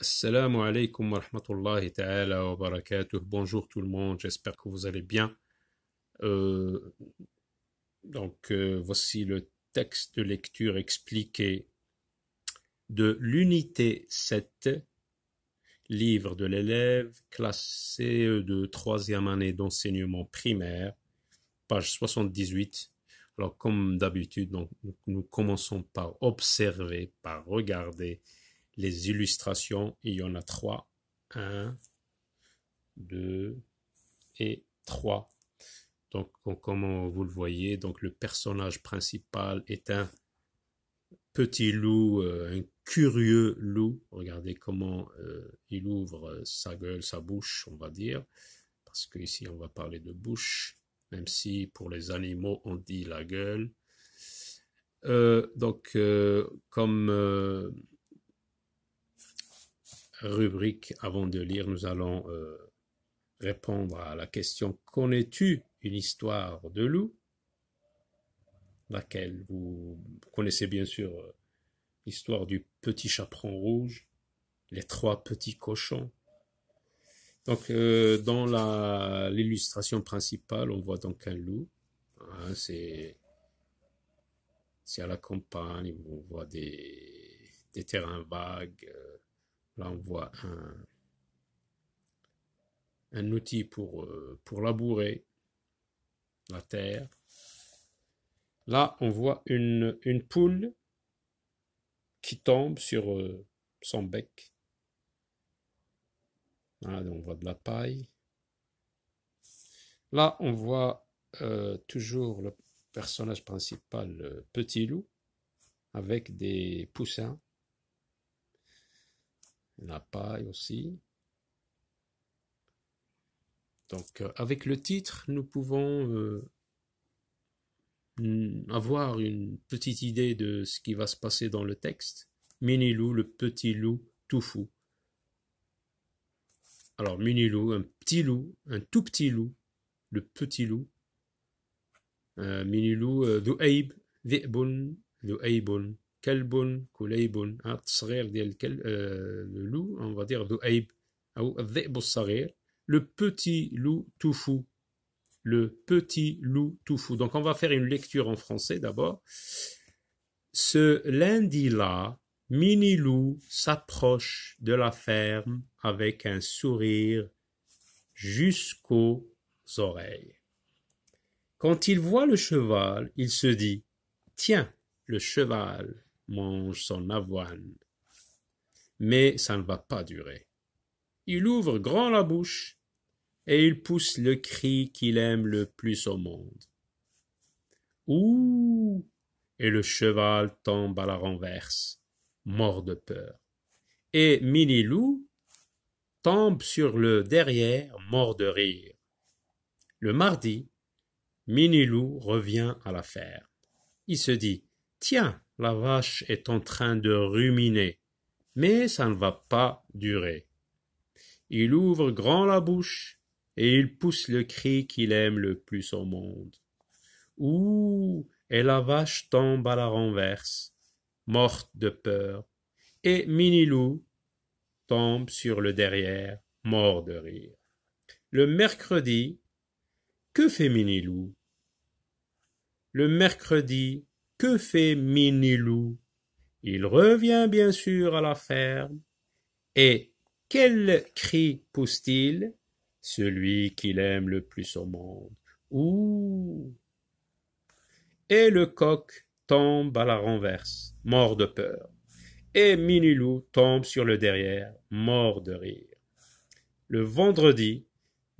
Assalamu alaikum wa rahmatullahi ta'ala wa barakatuh. Bonjour tout le monde, j'espère que vous allez bien. Euh, donc, euh, voici le texte de lecture expliqué de l'unité 7, livre de l'élève, classé de troisième année d'enseignement primaire, page 78. Alors, comme d'habitude, nous commençons par observer, par regarder les illustrations, il y en a trois. Un, deux et trois. Donc, comment vous le voyez, donc le personnage principal est un petit loup, euh, un curieux loup. Regardez comment euh, il ouvre euh, sa gueule, sa bouche, on va dire, parce qu'ici on va parler de bouche, même si pour les animaux on dit la gueule. donc, comme rubrique, avant de lire, nous allons euh, répondre à la question Connais-tu une histoire de loup Laquelle vous connaissez bien sûr euh, l'histoire du petit chaperon rouge, les trois petits cochons. Donc euh, dans l'illustration principale, on voit donc un loup. Hein, c'est c'est à la campagne, on voit des, des terrains vagues, Là, on voit un, outil pour, euh, pour labourer la terre. Là, on voit une, poule qui tombe sur euh, son bec. Là, on voit de la paille. Là, on voit euh, toujours le personnage principal, petit loup, avec des poussins la paille aussi. Donc euh, avec le titre, nous pouvons euh, avoir une petite idée de ce qui va se passer dans le texte. Mini le petit loup, tout fou. Alors mini un petit loup, un tout petit loup, le petit loup. Euh, mini loup, the abe, the Hein, euh, on va dire le petit loup tout le petit loup tout fou donc on va faire une lecture en français d'abord ce lundi là mini loup s'approche de la ferme avec un sourire jusqu'aux oreilles quand il voit le cheval il se dit tiens le cheval mange son avoine. Mais ça ne va pas durer. Il ouvre grand la bouche et il pousse le cri qu'il aime le plus au monde. Ouh Et le cheval tombe à la renverse, mort de peur. Et mini tombe sur le derrière, mort de rire. Le mardi, Minilou revient à la ferme. Il se dit Tiens, la vache est en train de ruminer, mais ça ne va pas durer. Il ouvre grand la bouche et il pousse le cri qu'il aime le plus au monde. Ouh Et la vache tombe à la renverse, morte de peur, et Minilou tombe sur le derrière, mort de rire. Le mercredi, que fait Minilou Le mercredi, que fait Minilou Il revient bien sûr à la ferme. Et quel cri pousse-t-il Celui qu'il aime le plus au monde. Ouh Et le coq tombe à la renverse, mort de peur. Et Minilou tombe sur le derrière, mort de rire. Le vendredi,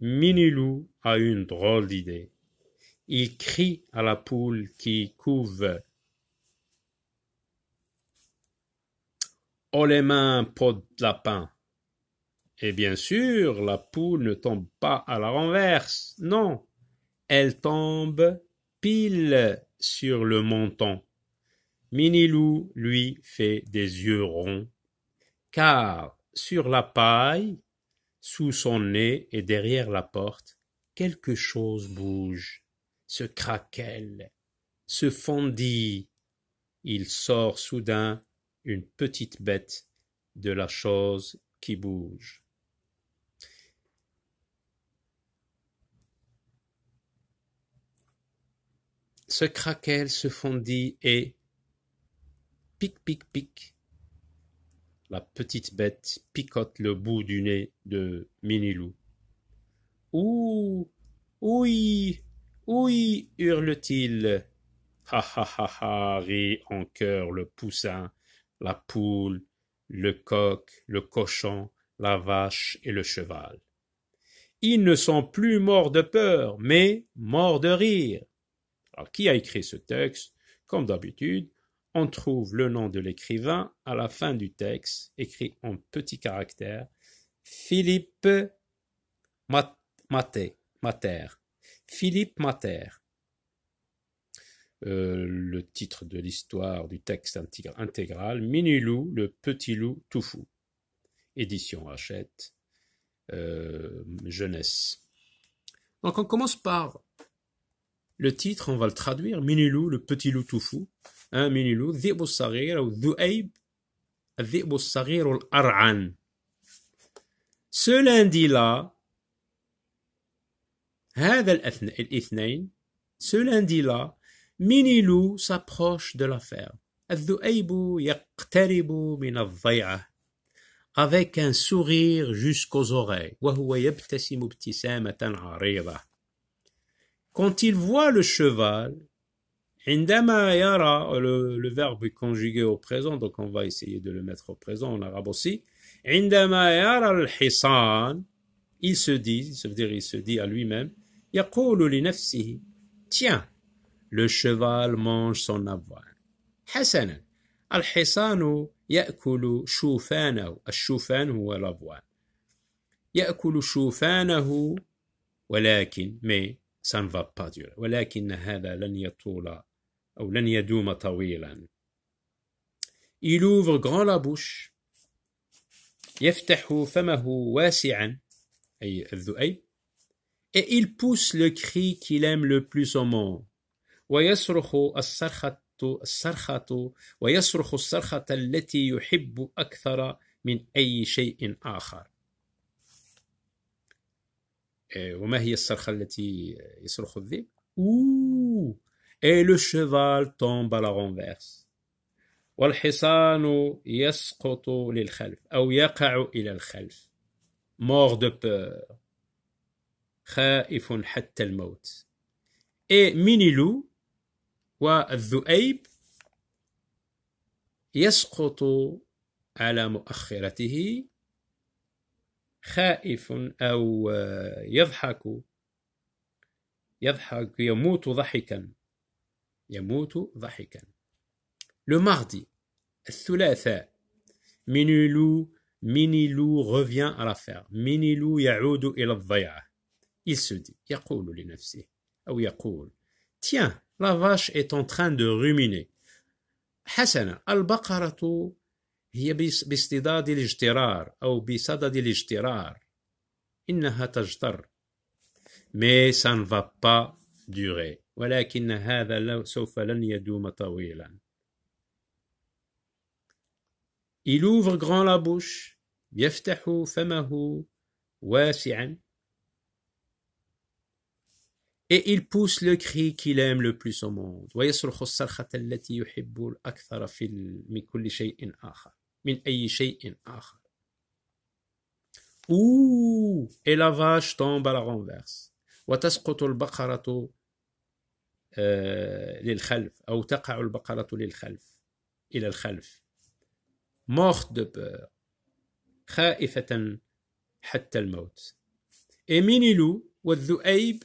Minilou a une drôle d'idée. Il crie à la poule qui couve. Oh les mains, pot de lapin! Et bien sûr, la poule ne tombe pas à la renverse, non, elle tombe pile sur le menton. Minilou lui fait des yeux ronds, car sur la paille, sous son nez et derrière la porte, quelque chose bouge se craquelle, se fondit. Il sort soudain une petite bête de la chose qui bouge. Ce craquel se fondit et pic pic pic. La petite bête picote le bout du nez de Minilou. Ouh, oui, oui, hurle-t-il. Ha ha ha ha, rit en chœur le poussin, la poule, le coq, le cochon, la vache et le cheval. Ils ne sont plus morts de peur, mais morts de rire. Alors, qui a écrit ce texte Comme d'habitude, on trouve le nom de l'écrivain à la fin du texte, écrit en petits caractères, Philippe Mater. Philippe Mater. Euh, le titre de l'histoire du texte intégral, Minilou, le petit loup tout fou. Édition Hachette, euh, jeunesse. Donc on commence par le titre, on va le traduire, Minilou, le petit loup tout fou. Un hein, loup ou Ce lundi-là, ce lundi-là Minilou s'approche de l'affaire الذؤيب avec un sourire jusqu'aux oreilles quand il voit le cheval le, verbe verbe conjugué au présent donc on va essayer de le mettre au présent en arabe aussi il se dit, ça veut dire il se dit à lui-même, يقول لنفسه تيان لو شيفال مونج سون افوان حسنا الحصان يأكل شوفانه الشوفان هو الأفوان يأكل شوفانه ولكن مي سان فا با ولكن هذا لن يطول أو لن يدوم طويلا Il ouvre grand la bouche يفتح فمه واسعا أي الذئب et il pousse le cri qu'il aime le plus au monde. ويصرخ الصرخة الصرخة ويصرخ الصرخة التي يحب أكثر من أي شيء آخر. وما هي الصرخة التي يصرخ الذئب؟ أوه! Et le cheval tombe à la renverse. والحصان يسقط للخلف أو يقع إلى الخلف. Mort de peur. خائف حتى الموت اي مينيلو والذؤيب يسقط على مؤخرته خائف أو يضحك يضحك يموت ضحكا يموت ضحكا لو ماردي الثلاثاء مينيلو مينيلو غوفيان à la مينيلو يعود إلى الضيعة dit, يقول لنفسه أو يقول Tiens, la vache est en train de ruminer. حسنا البقرة هي باصطداد الاجترار أو بصدد الاجترار إنها تجتر mais ça ne va pas durer ولكن هذا سوف لن يدوم طويلا Il ouvre grand la bouche يفتح فمه واسعا et il pousse le cri qu'il aime le plus au monde ويصرخ الصرخة التي يحب أكثر في من كل شيء آخر من أي شيء آخر Ouh Et la vache tombe à la renverse. وتسقط البقرة آه، للخلف أو تقع البقرة للخلف إلى الخلف. Morte de peur. خائفة حتى الموت. Et Minilou والذؤيب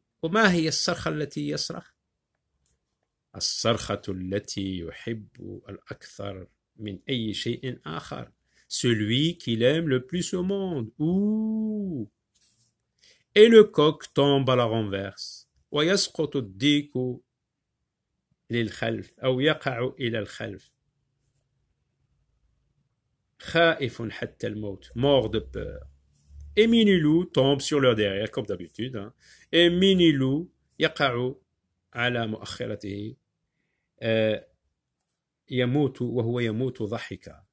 وما هي الصرخة التي يصرخ الصرخة التي يحب الأكثر من أي شيء آخر celui qu'il aime le plus au monde Ouh et le coq tombe à la renverse ويسقط الديك للخلف أو يقع إلى الخلف خائف حتى الموت mort de peur Et Minilou tombe sur leur derrière, comme d'habitude. Hein. Et Minilou يقع على مؤخرته يموت وهو يموت ضحكا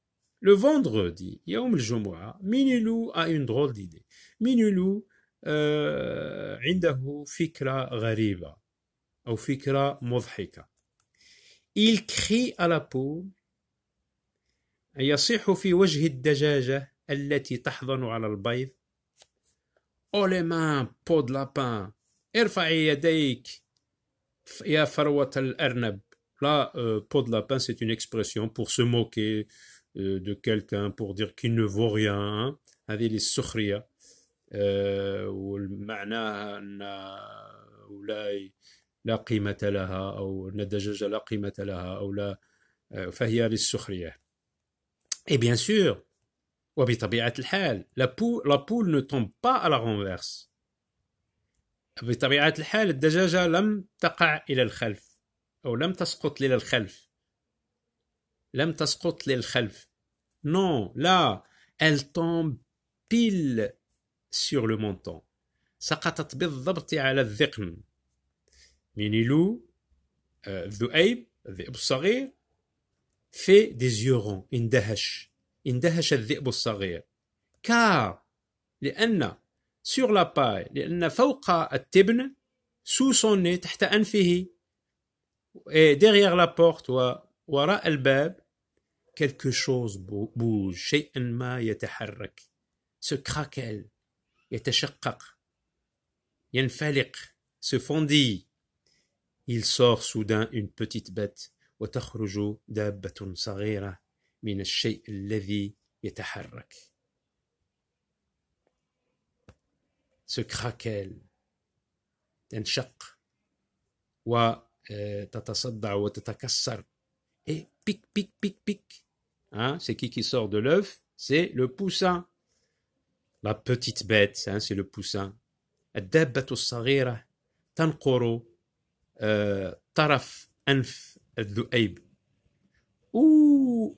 Le vendredi, يوم الجمعة, مينيلو a une drôle d'idée. مينيلو آه, عنده فكرة غريبة أو فكرة مضحكة. Il crie à la poule يصيح في وجه الدجاجة التي تحضن على البيض Oh les mains, peau de lapin. Là, La peau de lapin, c'est une expression pour se moquer euh, de quelqu'un, pour dire qu'il ne vaut rien. هذه hein. euh, Ou والمعنى euh, Et bien sûr, وبطبيعة الحال لابول نو تومب با على غونفيرس بطبيعة الحال الدجاجة لم تقع إلى الخلف أو لم تسقط إلى الخلف لم تسقط للخلف نو لا ال تومب بيل سور لو مونتون سقطت بالضبط على الذقن مينيلو ذؤيب الذئب الصغير في دي زيورون اندهش اندهش الذئب الصغير كار لأن سور لاباي لأن فوق التبن سو سوني تحت أنفه ديغيغ لا بورت وراء الباب quelque chose bouge شيء ما يتحرك se craquelle يتشقق ينفلق se fondit il sort soudain une petite bête وتخرج دابة صغيرة من الشيء الذي يتحرك ce craquelle تنشق وتتصدع وتتكسر et pic pic pic pic hein, c'est qui qui sort de l'œuf c'est le poussin la petite bête hein, c'est le poussin الدابة الصغيرة تنقر طرف أنف الذئيب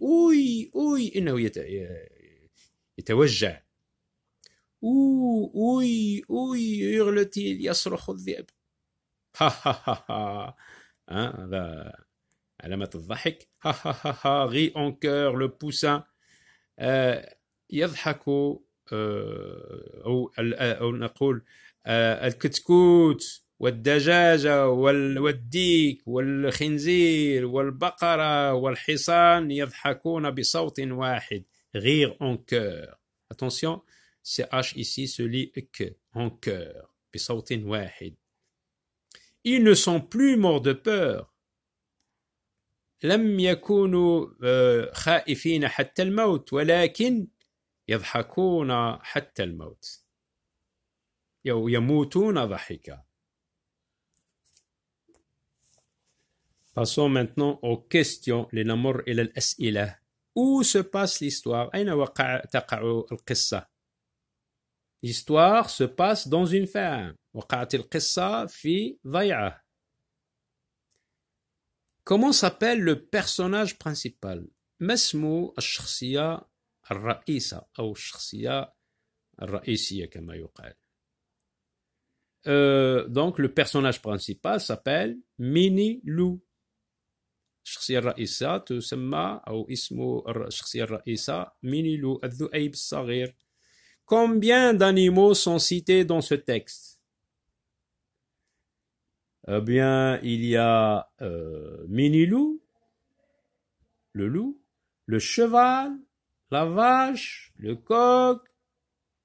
أوي أوي إنه يت... يتوجع أوي أوي, أوي يغلتي يصرخ الذئب ها ها ها ها آه، هذا علامة الضحك ها ها ها ها غي اون كور لو بوسان يضحك آه، أو أو نقول آه، الكتكوت والدجاجة والديك والخنزير والبقرة والحصان يضحكون بصوت واحد غير en cœur. Attention, ce H ici se lit que en cœur, بصوت واحد. Ils ne sont plus morts de peur. لم يكونوا آه، خائفين حتى الموت ولكن يضحكون حتى الموت. يموتون ضحكا. Passons maintenant aux questions. Où se passe l'histoire L'histoire se passe dans une ferme. Comment s'appelle le personnage principal euh, donc le personnage principal s'appelle Mini Lou. Combien d'animaux sont cités dans ce texte Eh bien, il y a euh, mini-loup, le loup, le cheval, la vache, le coq,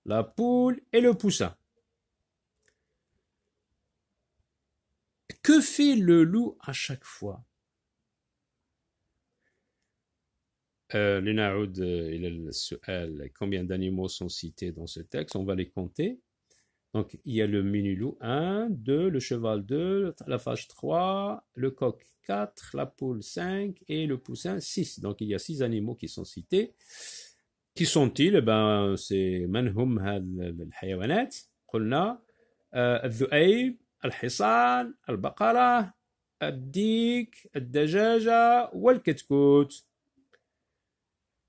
la poule et le poussin. Que fait le loup à chaque fois Euh, euh le combien d'animaux sont cités dans ce texte On va les compter. Donc il y a le mini-loup 1, 2, le cheval 2, la vache 3, le coq 4, la poule 5 et le poussin 6. Donc il y a 6 animaux qui sont cités. Qui sont-ils eh ben, C'est manhum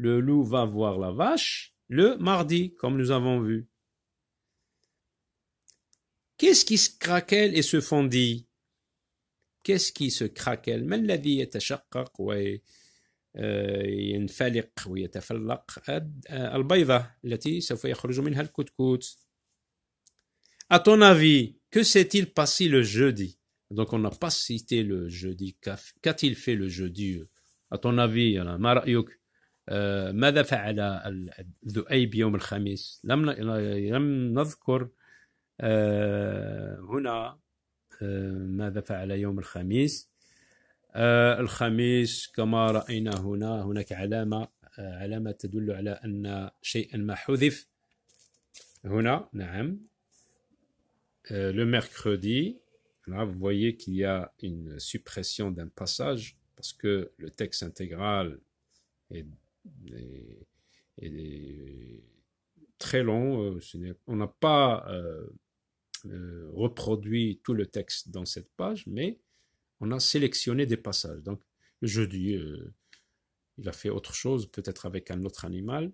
le loup va voir la vache le mardi, comme nous avons vu. Qu'est-ce qui se craquelle et se fondit Qu'est-ce qui se craquelle même la vie est ويتفلق À ton avis, que s'est-il passé le jeudi Donc on n'a pas cité le jeudi. Qu'a-t-il fait le jeudi À ton avis, آه، ماذا فعل الذؤيب يوم الخميس لم لم نذكر آه، هنا آه، ماذا فعل يوم الخميس الخميس كما رأينا هنا هناك علامة علامة تدل على أن شيئا ما حذف هنا نعم لو mercredi, là vous voyez qu'il y a une suppression d'un passage parce que le texte intégral est très long. Euh, on n'a pas euh, euh, reproduit tout le texte dans cette page, mais on a sélectionné des passages. Donc, je dis, il a fait autre chose, peut-être avec un autre animal.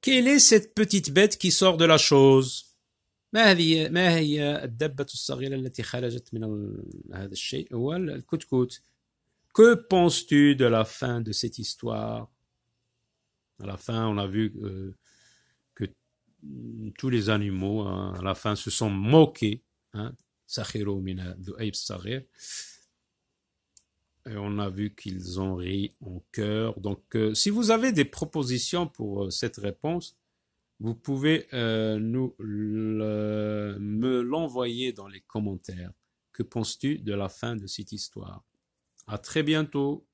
Quelle est cette petite bête qui sort de la chose ما que penses-tu de la fin de cette histoire À la fin, on a vu euh, que tous les animaux, hein, à la fin, se sont moqués. Hein, et on a vu qu'ils ont ri en cœur. Donc, euh, si vous avez des propositions pour euh, cette réponse, vous pouvez nous me l'envoyer dans les commentaires. Que penses-tu de la fin de cette histoire à très bientôt.